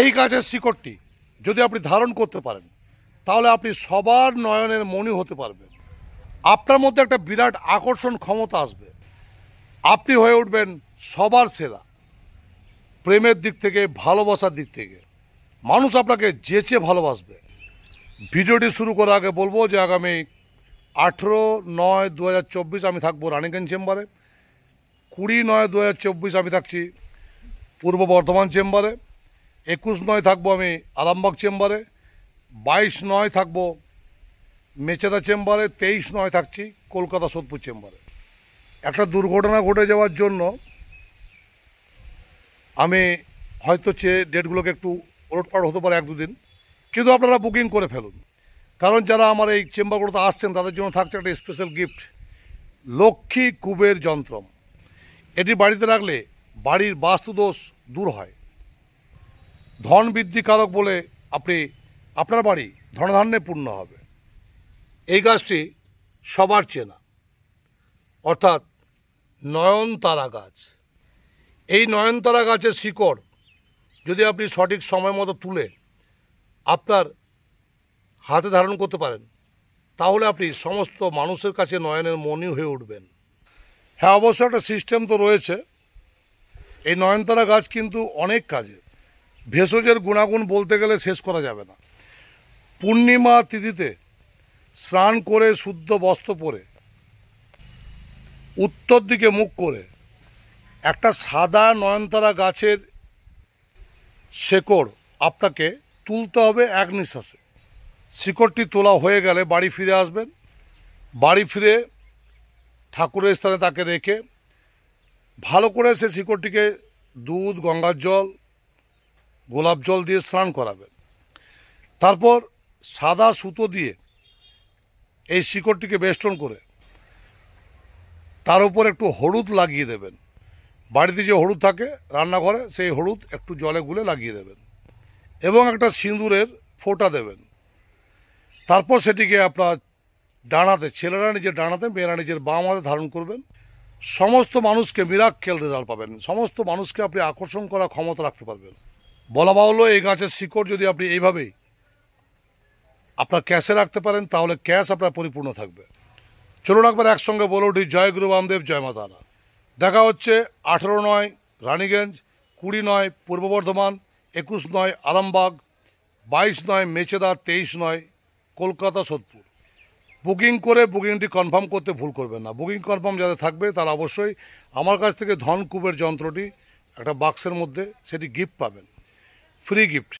এই গাছের শিকড়টি যদি আপনি ধারণ করতে পারেন তাহলে আপনি সবার নয়নের মনি হতে পারবেন আপনার মধ্যে একটা বিরাট আকর্ষণ ক্ষমতা আসবে আপনি হয়ে উঠবেন সবার সেরা প্রেমের দিক থেকে ভালোবাসার দিক থেকে মানুষ আপনাকে যেচে ভালোবাসবে ভিডিওটি শুরু করার আগে বলবো যে আগামী আঠেরো নয় দু আমি থাকবো রানিগঞ্জ চেম্বারে কুড়ি নয় দু আমি থাকছি পূর্ব বর্ধমান চেম্বারে একুশ নয় থাকবো আমি আরামবাগ চেম্বারে বাইশ নয় থাকবো মেচেদা চেম্বারে তেইশ নয় থাকছি কলকাতা সোদপুর চেম্বারে একটা দুর্ঘটনা ঘটে যাওয়ার জন্য আমি হয়তো চেয়ে ডেটগুলোকে একটু ওলটপাট হতে পারে এক দুদিন কিন্তু আপনারা বুকিং করে ফেলুন কারণ যারা আমার এই চেম্বারগুলোতে আসছেন তাদের জন্য থাকছে একটা স্পেশাল গিফট লক্ষ্মী কুবের যন্ত্রম এটি বাড়িতে রাখলে বাড়ির বাস্তুদোষ দূর হয় ধন বৃদ্ধিকারক বলে আপনি আপনার বাড়ি ধনধান্যে পূর্ণ হবে এই গাছটি সবার চেনা অর্থাৎ নয়নতারা গাছ এই নয়নতারা গাছের শিকড় যদি আপনি সঠিক সময় মতো তুলে আপনার হাতে ধারণ করতে পারেন তাহলে আপনি সমস্ত মানুষের কাছে নয়নের মনি হয়ে উঠবেন হ্যাঁ অবশ্য একটা সিস্টেম তো রয়েছে এই নয়নতারা গাছ কিন্তু অনেক কাজে ভেষজের গুণাগুণ বলতে গেলে শেষ করা যাবে না পূর্ণিমা তিথিতে স্নান করে শুদ্ধ বস্ত্র পরে উত্তর দিকে মুখ করে একটা সাদা নয়নতারা গাছের শেকড় আপনাকে তুলতে হবে এক নিঃশ্বাসে শিকড়টি তোলা হয়ে গেলে বাড়ি ফিরে আসবেন বাড়ি ফিরে ঠাকুরের স্থানে তাকে রেখে ভালো করে সে শিকড়টিকে দুধ গঙ্গার জল গোলাপ জল দিয়ে স্নান করাবেন তারপর সাদা সুতো দিয়ে এই শিকড়টিকে বেষ্টন করে তার উপর একটু হলুদ লাগিয়ে দেবেন বাড়িতে যে হলুদ থাকে রান্নাঘরে সেই হলুদ একটু জলে গুলে লাগিয়ে দেবেন এবং একটা সিঁদুরের ফোঁটা দেবেন তারপর সেটিকে আপনার ডানাতে ছেলেরা নিজের ডানাতে মেয়েরা নিজের বাম হাতে ধারণ করবেন সমস্ত মানুষকে খেল রেজাল্ট পাবেন সমস্ত মানুষকে আপনি আকর্ষণ করা ক্ষমতা রাখতে পারবেন বলা বাহুল্য এই গাছের শিকড় যদি আপনি এইভাবে আপনার ক্যাশে রাখতে পারেন তাহলে ক্যাশ আপনার পরিপূর্ণ থাকবে চলুন একবার একসঙ্গে বলে উঠি জয় গুরু বামদেব জয় মাতারা দেখা হচ্ছে আঠেরো নয় রানীগঞ্জ কুড়ি নয় পূর্ব বর্ধমান একুশ নয় আরামবাগ বাইশ নয় মেচেদা তেইশ নয় কলকাতা সোদপুর বুকিং করে বুকিংটি কনফার্ম করতে ভুল করবেন না বুকিং কনফার্ম যাদের থাকবে তারা অবশ্যই আমার কাছ থেকে ধনকুবের যন্ত্রটি একটা বাক্সের মধ্যে সেটি গিফট পাবেন free gift.